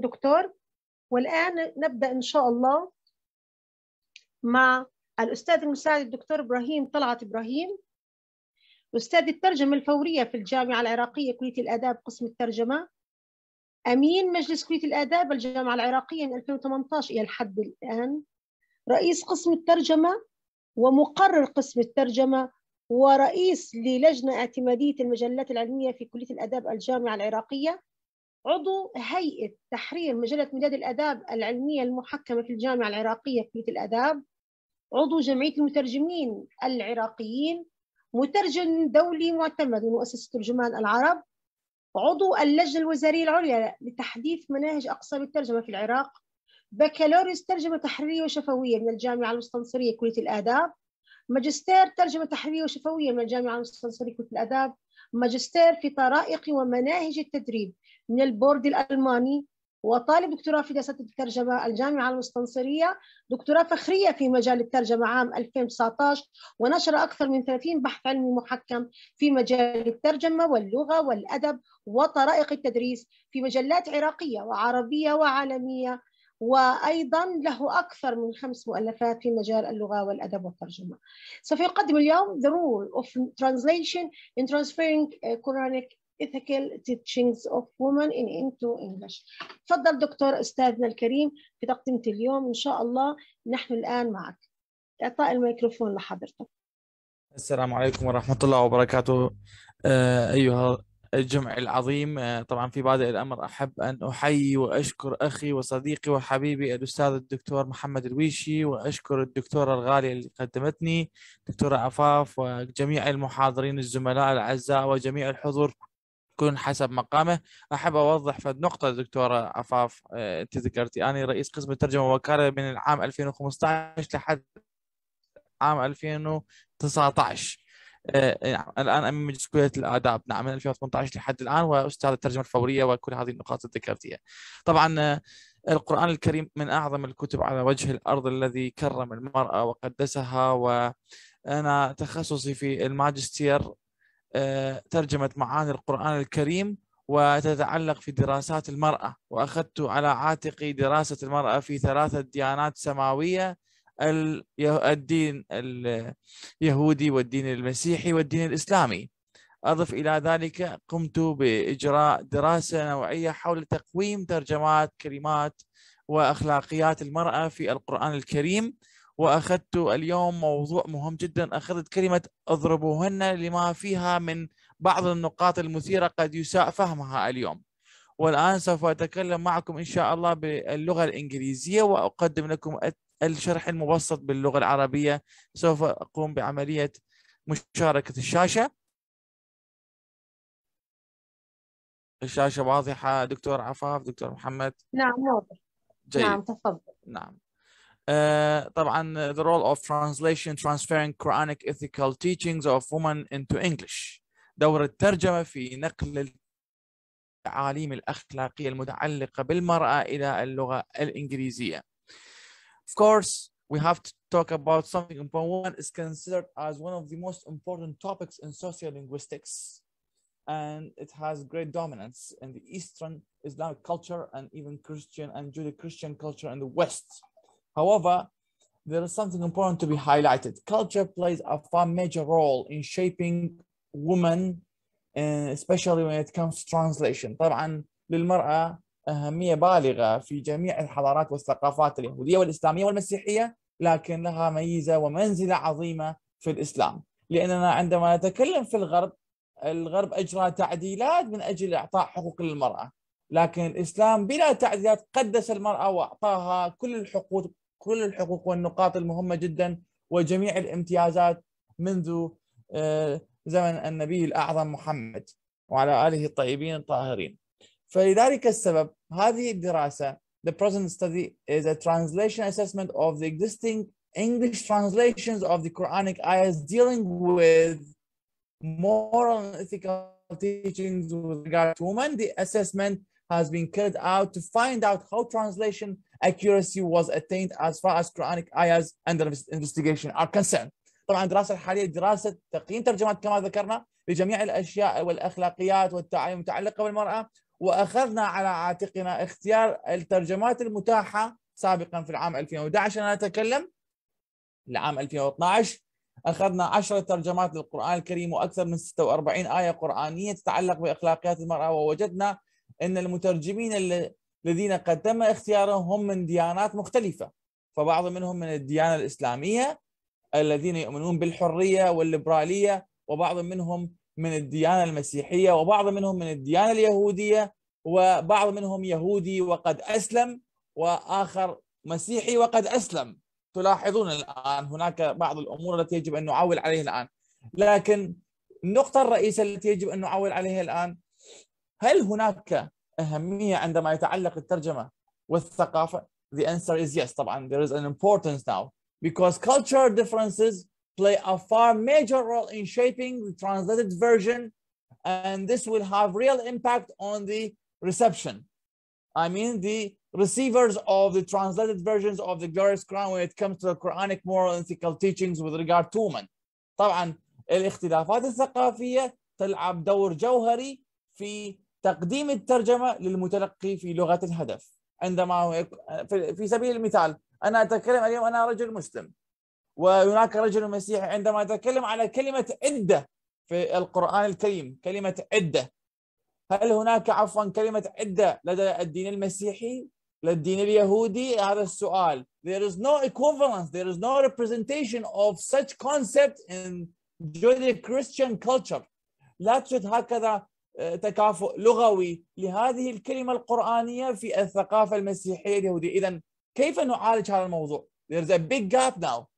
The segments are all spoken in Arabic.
دكتور والآن نبدأ إن شاء الله مع الأستاذ المساعد الدكتور إبراهيم طلعت إبراهيم أستاذ الترجمة الفورية في الجامعة العراقية كلية الآداب قسم الترجمة أمين مجلس كلية الآداب الجامعة العراقية من 2018 إلى الحد الآن رئيس قسم الترجمة ومقرر قسم الترجمة ورئيس للجنة اعتمادية المجلات العلمية في كلية الآداب الجامعة العراقية عضو هيئة تحرير مجلة مداد الآداب العلمية المحكمة في الجامعة العراقية كلية الآداب عضو جمعية المترجمين العراقيين مترجم دولي معتمد من مؤسسة ترجمان العرب عضو اللجنة الوزارية العليا لتحديث مناهج أقسام الترجمة في العراق بكالوريوس ترجمة تحريرية وشفوية من الجامعة المستنصرية كلية الآداب ماجستير ترجمة تحريرية وشفوية من الجامعة المستنصرية كلية الآداب ماجستير في طرائق ومناهج التدريب من البورد الألماني وطالب دكتوراه في دراسة الترجمة الجامعة المستنصرية دكتوراه فخرية في مجال الترجمة عام 2019 ونشر أكثر من 30 بحث علمي محكم في مجال الترجمة واللغة والأدب وطرائق التدريس في مجلات عراقية وعربية وعالمية وأيضا له أكثر من خمس مؤلفات في مجال اللغة والأدب والترجمة سوف يقدم اليوم The Role of Translation in Transferring uh, Quranic Ethical Teachings of Women in into English تفضل دكتور أستاذنا الكريم في تقدمة اليوم إن شاء الله نحن الآن معك إعطاء الميكروفون لحضرتك السلام عليكم ورحمة الله وبركاته آه، أيها الجمع العظيم آه، طبعا في بادئ الأمر أحب أن أحيي وأشكر أخي وصديقي وحبيبي الأستاذ الدكتور محمد الويشي وأشكر الدكتورة الغالية اللي قدمتني دكتورة عفاف وجميع المحاضرين الزملاء الأعزاء وجميع الحضور كل حسب مقامه أحب أوضح في النقطه دكتورة عفاف آه، أنت ذكرتي أنا رئيس قسم الترجمة والوكالة من العام 2015 لحد عام 2019 آه، آه، الان امام مجلس الاداب نعم من 2018 لحد الان واستاذ الترجمه الفوريه وكل هذه النقاط ذكرتيها. طبعا آه، القرآن الكريم من أعظم الكتب على وجه الأرض الذي كرم المرأة وقدسها وأنا تخصصي في الماجستير ترجمة معاني القرآن الكريم وتتعلق في دراسات المرأة وأخذت على عاتقي دراسة المرأة في ثلاثة ديانات سماوية الدين اليهودي والدين المسيحي والدين الإسلامي أضف إلى ذلك قمت بإجراء دراسة نوعية حول تقويم ترجمات كلمات وأخلاقيات المرأة في القرآن الكريم وأخذت اليوم موضوع مهم جدا أخذت كلمة اضربوهن لما فيها من بعض النقاط المثيرة قد يساء فهمها اليوم والآن سوف أتكلم معكم إن شاء الله باللغة الإنجليزية وأقدم لكم الشرح المبسط باللغة العربية سوف أقوم بعملية مشاركة الشاشة الشاشة واضحة دكتور عفاف دكتور محمد نعم واضح جيد. نعم تفضل نعم Uh, طبعا the role of translation transferring Quranic ethical teachings of women into English دور الترجمة في نقل التعاليم الأخلاقية المتعلقة بالمرأة إلى اللغة الإنجليزية Of course, we have to talk about something important. one is considered as one of the most important topics in sociolinguistics and it has great dominance in the Eastern Islamic culture and even Christian and Judeo-Christian culture in the West. However, there is something important to be highlighted. Culture plays a far major role in shaping women, eh, especially when it comes to translation. طبعا أهمية بالغة في جميع الحضارات والثقافات اليهودية والإسلامية والمسيحية لكن لها ميزة ومنزلة عظيمة في الإسلام لأننا عندما نتكلم في الغرب الغرب أجرى تعديلات من أجل إعطاء حقوق للمرأة لكن الإسلام بلا تعديلات قدس المرأة وأعطاها كل الحقوق كل الحقوق والنقاط المهمة جدا وجميع الامتيازات منذ آه، زمن النبي الأعظم محمد وعلى آله الطيبين الطاهرين فلذلك السبب هذه الدراسة the present study is a translation assessment of the existing English translations of the Quranic ayahs dealing with moral and ethical teachings with regard to women. The assessment has been carried out to find out how translation accuracy was attained as far as Quranic ayahs and the investigation are concerned. طبعا الدراسه الحاليه دراسه تقييم ترجمات كما ذكرنا لجميع الاشياء والاخلاقيات والتعاليم المتعلقه بالمراه واخذنا على عاتقنا اختيار الترجمات المتاحه سابقا في العام 2011 انا اتكلم العام 2012 اخذنا 10 ترجمات للقران الكريم واكثر من 46 ايه قرانيه تتعلق باخلاقيات المراه ووجدنا ان المترجمين الذين قد تم اختيارهم هم من ديانات مختلفه فبعض منهم من الديانه الاسلاميه الذين يؤمنون بالحريه والليبراليه وبعض منهم من الديانه المسيحيه وبعض منهم من الديانه اليهوديه وبعض منهم يهودي وقد اسلم واخر مسيحي وقد اسلم تلاحظون الان هناك بعض الامور التي يجب ان نعول عليها الان لكن النقطه الرئيسيه التي يجب ان نعول عليها الان هل هناك اهميه عندما يتعلق الترجمه والثقافه the answer is yes طبعا there is an importance now because cultural differences play a far major role in shaping the translated version, and this will have real impact on the reception. I mean, the receivers of the translated versions of the glorious Quran when it comes to the Quranic moral and ethical teachings with regard to women. طبعا الاختلافات الثقافية تلعب دور جوهري في تقديم الترجمة للمتلقي في لغة الهدف عندما في سبيل المثال أنا أتكلم اليوم أنا رجل مسلم وهناك رجل مسيحي عندما يتكلم على كلمة عدة في القرآن الكريم كلمة عدة هل هناك عفوا كلمة عدة لدى الدين المسيحي للدين اليهودي هذا السؤال there is no equivalence there is no representation of such concept in Judeo-Christian culture لا توجد هكذا آه، تكافؤ لغوي لهذه الكلمة القرآنية في الثقافة المسيحية اليهودية إذا كيف نعالج هذا الموضوع there is a big gap now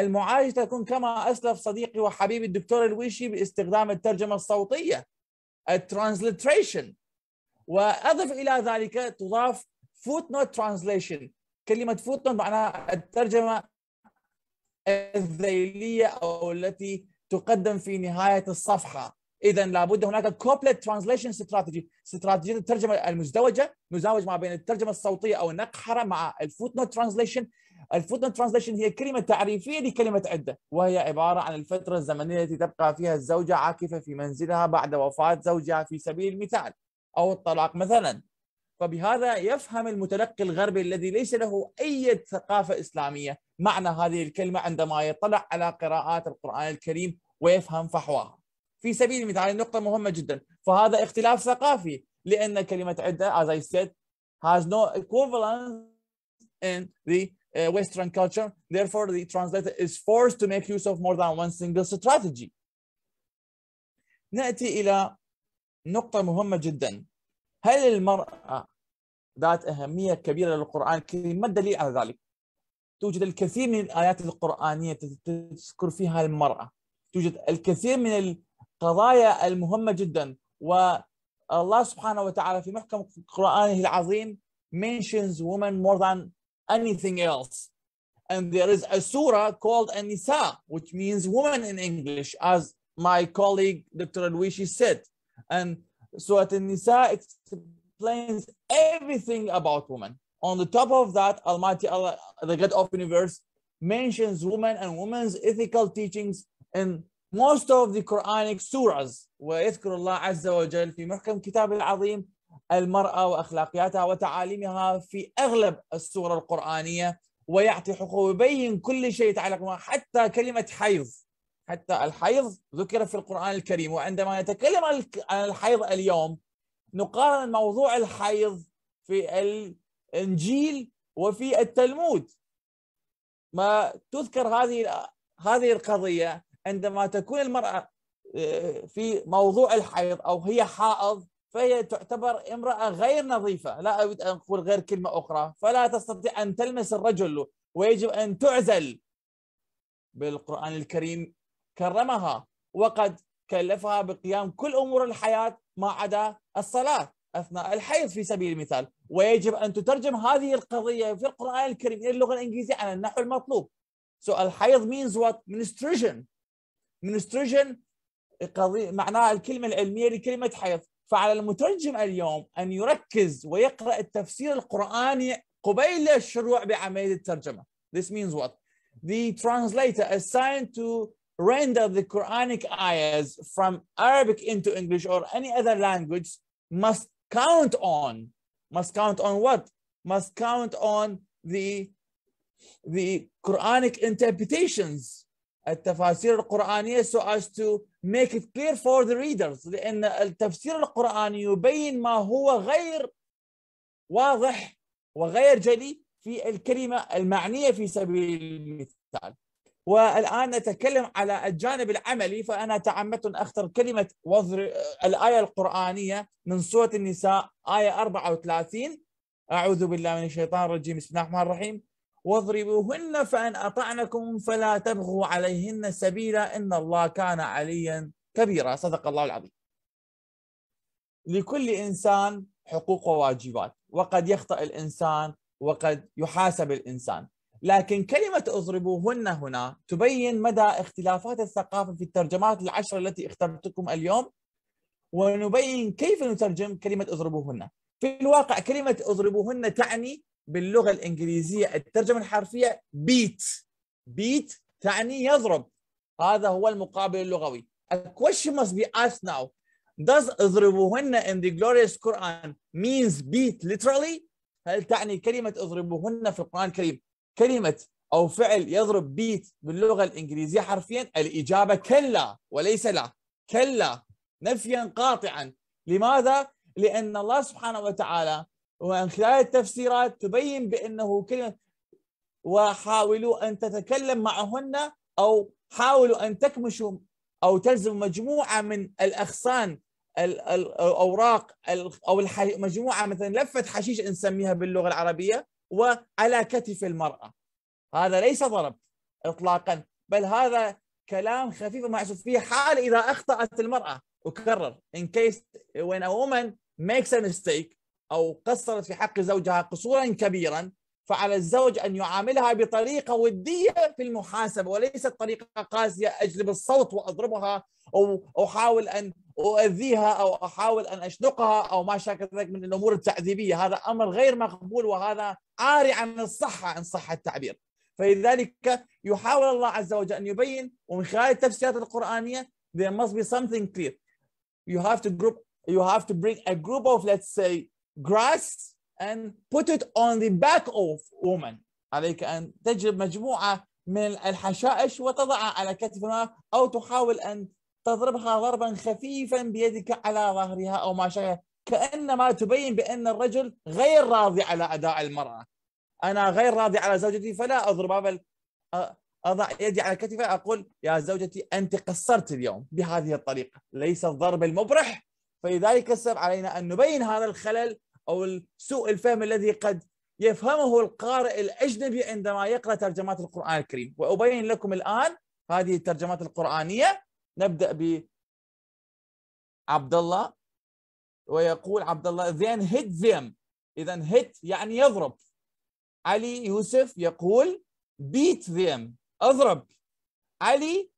المعالجة تكون كما أسلف صديقي وحبيبي الدكتور الويشي باستخدام الترجمة الصوتية الترانسليتريشن وأضف إلى ذلك تضاف فوت نوت ترانسليشن كلمة فوت نوت معناها الترجمة الذيلية أو التي تقدم في نهاية الصفحة إذا لابد هناك كوبلت ترانسليشن استراتيجي استراتيجية الترجمة المزدوجة مزاوج ما بين الترجمة الصوتية أو النقحرة مع الفوت نوت ترانسليشن الفوتنه ترانزليشن هي كلمه تعريفيه لكلمه عده وهي عباره عن الفتره الزمنيه التي تبقى فيها الزوجه عاكفه في منزلها بعد وفاه زوجها في سبيل المثال او الطلاق مثلا فبهذا يفهم المتلقي الغربي الذي ليس له اي ثقافه اسلاميه معنى هذه الكلمه عندما يطلع على قراءات القران الكريم ويفهم فحواها في سبيل المثال نقطه مهمه جدا فهذا اختلاف ثقافي لان كلمه عده as I said has no equivalent in the uh, Western culture. Therefore, the translator is forced to make use of more than one single strategy. نأتي إلى نقطة مهمة جدا هل المرأة ذات أهمية كبيرة للقرآن الكريم ما الدليل على ذلك؟ توجد الكثير من الآيات القرآنية تذكر فيها المرأة توجد الكثير من القضايا المهمة جدا والله سبحانه وتعالى في محكم قرآنه العظيم mentions women more than anything else. And there is a surah called An-Nisa, which means woman in English, as my colleague Dr. Alwishi said. And Surah Anisa nisa explains everything about women. On the top of that, Almighty Allah, the God of universe, mentions women and women's ethical teachings in most of the Quranic surahs. وَيَذْكُرُ اللَّهَ عَزَّ وَجَلَّ فِي مُحْكَمْ كِتَابِ الْعَظِيمِ المرأة وأخلاقياتها وتعاليمها في أغلب السور القرآنية ويعطي حقوق ويبين كل شيء يتعلق بها حتى كلمة حيض حتى الحيض ذكر في القرآن الكريم وعندما نتكلم عن الحيض اليوم نقارن موضوع الحيض في الإنجيل وفي التلمود ما تذكر هذه هذه القضية عندما تكون المرأة آه، في موضوع الحيض أو هي حائض فهي تعتبر امرأة غير نظيفة لا أريد أن أقول غير كلمة أخرى فلا تستطيع أن تلمس الرجل ويجب أن تعزل بالقرآن الكريم كرمها وقد كلفها بقيام كل أمور الحياة ما عدا الصلاة أثناء الحيض في سبيل المثال ويجب أن تترجم هذه القضية في القرآن الكريم إلى اللغة الإنجليزية على النحو المطلوب So الحيض means what? Menstruation Menstruation قضية معناها الكلمة العلمية لكلمة حيض فعلى المترجم اليوم أن يركز ويقرأ التفسير القرآني قبيل الشروع This means what? The translator assigned to render the Quranic ayahs from Arabic into English or any other language must count on must count on what must count on the the Quranic interpretations التفاسير القرآنية so as to make it clear for the readers لأن التفسير القرآني يبين ما هو غير واضح وغير جلي في الكلمة المعنية في سبيل المثال والآن نتكلم على الجانب العملي فأنا تعمدت أن أختر كلمة وضر الآية القرآنية من سورة النساء آية 34 أعوذ بالله من الشيطان الرجيم بسم الله الرحمن الرحيم واضربوهن فإن أطعنكم فلا تبغوا عليهن سبيلا إن الله كان عليا كبيرا صدق الله العظيم لكل إنسان حقوق وواجبات وقد يخطأ الإنسان وقد يحاسب الإنسان لكن كلمة اضربوهن هنا تبين مدى اختلافات الثقافة في الترجمات العشر التي اخترتكم اليوم ونبين كيف نترجم كلمة اضربوهن في الواقع كلمة اضربوهن تعني باللغه الانجليزيه الترجمه الحرفيه بيت بيت تعني يضرب هذا هو المقابل اللغوي A question must be asked now Does اضربوهن in the glorious Quran means beat literally? هل تعني كلمة اضربوهن في القرآن الكريم كلمة أو فعل يضرب بيت باللغة الإنجليزية حرفيا الإجابة كلا وليس لا كلا نفيا قاطعا لماذا؟ لأن الله سبحانه وتعالى ومن خلال التفسيرات تبين بأنه كلمة وحاولوا أن تتكلم معهن أو حاولوا أن تكمشوا أو تلزم مجموعة من الأغصان الأوراق أو مجموعة مثلا لفة حشيش نسميها باللغة العربية وعلى كتف المرأة هذا ليس ضرب إطلاقا بل هذا كلام خفيف معصوف فيه حال إذا أخطأت المرأة أكرر in case when a woman makes a mistake أو قصرت في حق زوجها قصورا كبيرا فعلى الزوج أن يعاملها بطريقة ودية في المحاسبة وليست طريقة قاسية أجلب الصوت وأضربها أو أحاول أن أؤذيها أو أحاول أن أشنقها أو ما شابه ذلك من الأمور التعذيبية هذا أمر غير مقبول وهذا عاري عن الصحة إن صح التعبير فلذلك يحاول الله عز وجل أن يبين ومن خلال التفسيرات القرآنية there must be something clear you have to group you have to bring a group of let's say grass and put it on the back of woman عليك أن تجلب مجموعة من الحشائش وتضعها على كتفها أو تحاول أن تضربها ضربا خفيفا بيدك على ظهرها أو ما شابه كأنما تبين بأن الرجل غير راضي على أداء المرأة أنا غير راضي على زوجتي فلا أضربها بل أضع يدي على كتفها أقول يا زوجتي أنت قصرت اليوم بهذه الطريقة ليس الضرب المبرح فلذلك السبب علينا أن نبين هذا الخلل أو سوء الفهم الذي قد يفهمه القارئ الأجنبي عندما يقرأ ترجمات القرآن الكريم وأبين لكم الآن هذه الترجمات القرآنية نبدأ ب عبد الله ويقول عبد الله then hit them إذا hit يعني يضرب علي يوسف يقول beat them أضرب علي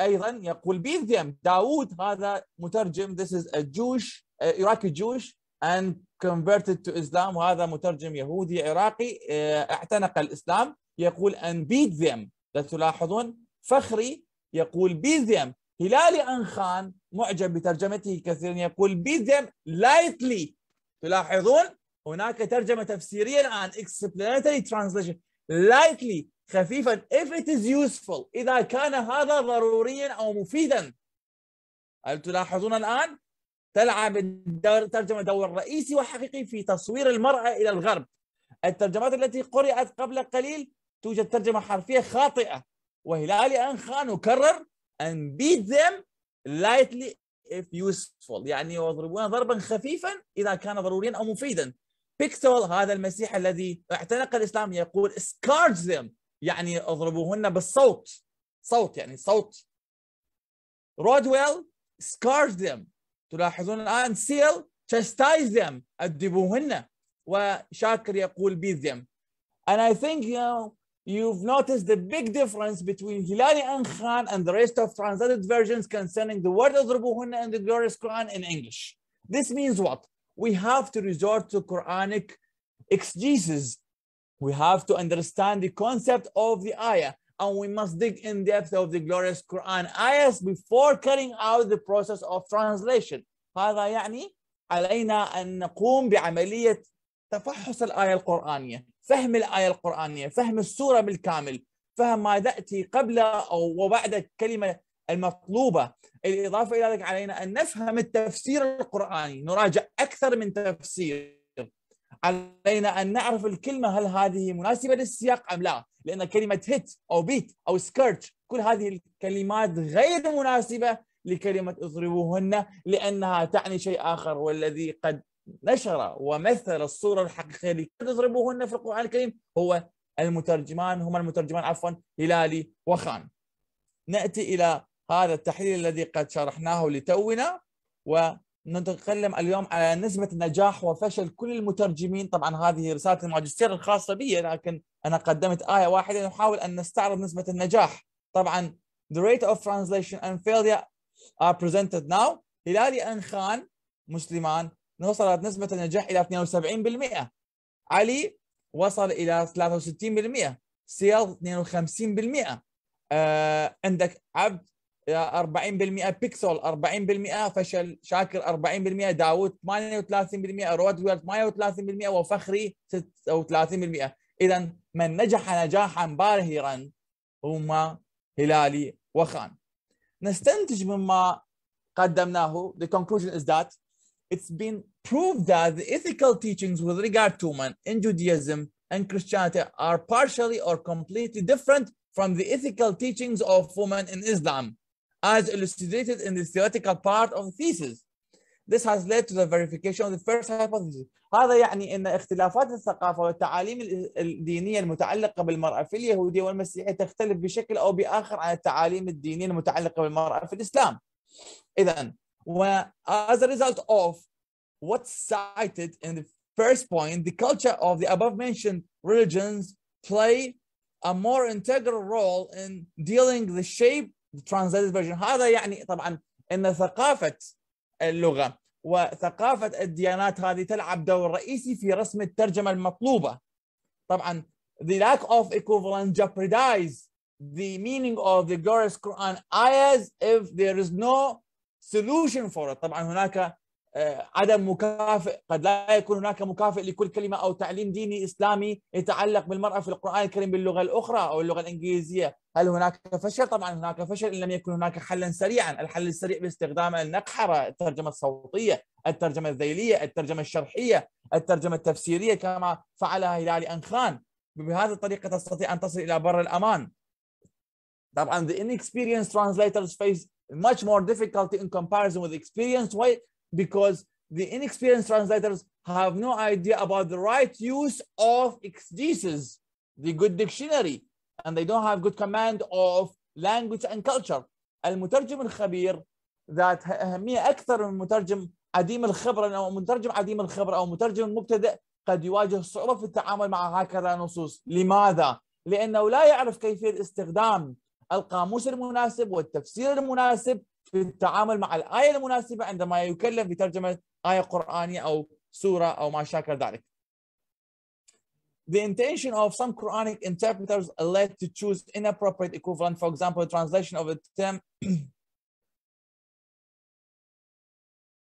ايضا يقول بيثيم داوود هذا مترجم this is a Jewish uh, Iraqi Jewish and converted to Islam وهذا مترجم يهودي عراقي uh, اعتنق الاسلام يقول and beat them لا تلاحظون فخري يقول بيثيم هلالي ان انخان معجب بترجمته كثيرا يقول بيثيم lightly تلاحظون هناك ترجمه تفسيريه الان explanatory translation lightly خفيفا if it is useful إذا كان هذا ضروريا أو مفيدا هل تلاحظون الآن تلعب الترجمة دور رئيسي وحقيقي في تصوير المرأة إلى الغرب الترجمات التي قرأت قبل قليل توجد ترجمة حرفية خاطئة وهلالي خان وكرر and beat them lightly if useful يعني يضربون ضربا خفيفا إذا كان ضروريا أو مفيدا بيكسل هذا المسيح الذي اعتنق الإسلام يقول scourge them يعني اضربوهن بالصوت صوت يعني صوت رودويل scourge them تلاحظون الآن سيل chastise them أدبوهن وشاكر يقول beat them and I think you know you've noticed the big difference between Hilali and Khan and the rest of translated versions concerning the word أضربوهن and the glorious Quran in English this means what we have to resort to Quranic exegesis We have to understand the concept of the ayah and we must dig in depth of the glorious Quran ayahs before carrying out the process of translation. هذا يعني علينا أن نقوم بعملية تفحص الآية القرآنية فهم الآية القرآنية فهم السورة بالكامل فهم ما تأتي قبل أو وبعد الكلمة المطلوبة الإضافة إلى ذلك علينا أن نفهم التفسير القرآني نراجع أكثر من تفسير علينا ان نعرف الكلمه هل هذه مناسبه للسياق ام لا لان كلمه هيت او بيت او سكرتش كل هذه الكلمات غير مناسبه لكلمه اضربوهن لانها تعني شيء اخر والذي قد نشر ومثل الصوره الحقيقيه لكلمه اضربوهن في القران الكريم هو المترجمان هما المترجمان عفوا هلالي وخان ناتي الى هذا التحليل الذي قد شرحناه لتونا و نتكلم اليوم على نسبة نجاح وفشل كل المترجمين طبعا هذه رسالة الماجستير الخاصة بي لكن أنا قدمت آية واحدة نحاول أن نستعرض نسبة النجاح طبعا the rate of translation and failure are presented now هلالي أن خان مسلمان وصلت نسبة النجاح إلى 72% علي وصل إلى 63% سيال 52% آه عندك عبد 40% بيكسل 40% فشل شاكر 40% داوود 38% رودويرد 38% وفخري 36% اذا من نجح نجاحا باهرا هما هلالي وخان نستنتج مما قدمناه the conclusion is that it's been proved that the ethical teachings with regard to man in Judaism and Christianity are partially or completely different from the ethical teachings of women in Islam. as illustrated in the theoretical part of the thesis. This has led to the verification of the first hypothesis. هذا يعني أن اختلافات الثقافة والتعاليم الدينية المتعلقة بالمرأة في اليهودية والمسيحية تختلف بشكل أو بآخر عن التعاليم الدينية المتعلقة بالمرأة في الإسلام. إذا as a result of what's cited in the first point, the culture of the above mentioned religions play a more integral role in dealing the shape translated version هذا يعني طبعا ان ثقافه اللغه وثقافه الديانات هذه تلعب دور رئيسي في رسم الترجمه المطلوبه طبعا the lack of equivalent jeopardize the meaning of the glorious Quran ayahs if there is no solution for it طبعا هناك آه، عدم مكافئ قد لا يكون هناك مكافئ لكل كلمة أو تعليم ديني إسلامي يتعلق بالمرأة في القرآن الكريم باللغة الأخرى أو اللغة الإنجليزية هل هناك فشل؟ طبعا هناك فشل إن لم يكن هناك حلا سريعا الحل السريع باستخدام النقحرة الترجمة الصوتية الترجمة الذيلية الترجمة الشرحية الترجمة التفسيرية كما فعلها هلال أنخان بهذه الطريقة تستطيع أن تصل إلى بر الأمان طبعا the inexperienced translators face much more difficulty in comparison with experienced white because the inexperienced translators have no idea about the right use of exegesis, the good dictionary, and they don't have good command of language and culture. المترجم الخبير ذات أهمية أكثر من مترجم عديم الخبرة أو مترجم عديم الخبرة أو مترجم مبتدئ قد يواجه صعوبة في التعامل مع هكذا نصوص لماذا؟ لأنه لا يعرف كيفية استخدام القاموس المناسب والتفسير المناسب بالتعامل مع الآية المناسبة عندما يكلف بترجمة آية قرآنية أو سورة أو ما شاكل ذلك. The intention of some Quranic interpreters led to choose inappropriate equivalent, for example, the translation of the term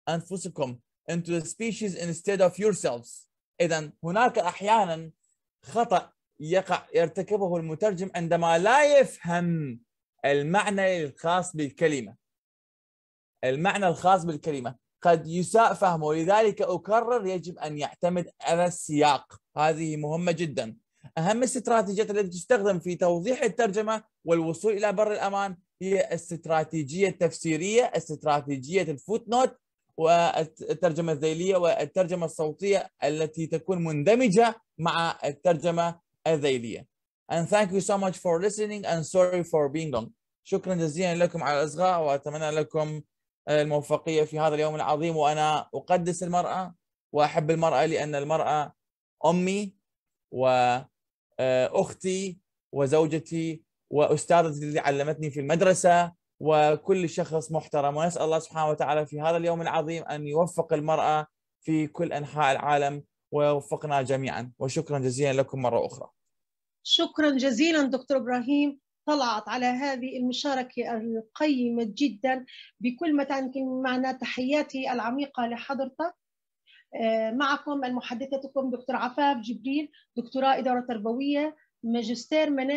أنفسكم into the species instead of yourselves. إذا هناك أحيانا خطأ يقع يرتكبه المترجم عندما لا يفهم المعنى الخاص بالكلمة المعنى الخاص بالكلمه قد يساء فهمه لذلك اكرر يجب ان يعتمد على السياق هذه مهمه جدا اهم الاستراتيجيات التي تستخدم في توضيح الترجمه والوصول الى بر الامان هي الاستراتيجيه التفسيريه استراتيجيه الفوت نوت والترجمه الذيليه والترجمه الصوتيه التي تكون مندمجه مع الترجمه الذيليه and thank you so much for listening and sorry for being long شكرا جزيلا لكم على الاصغاء واتمنى لكم الموفقيه في هذا اليوم العظيم وانا اقدس المراه واحب المراه لان المراه امي واختي آه، وزوجتي واستاذتي اللي علمتني في المدرسه وكل شخص محترم ونسال الله سبحانه وتعالى في هذا اليوم العظيم ان يوفق المراه في كل انحاء العالم ويوفقنا جميعا وشكرا جزيلا لكم مره اخرى. شكرا جزيلا دكتور ابراهيم طلعت على هذه المشاركة القيمة جدا بكل ما تعني معنا تحياتي العميقة لحضرتك آه، معكم المحدثتكم دكتور عفاف جبريل دكتوراه إدارة تربوية ماجستير مناهج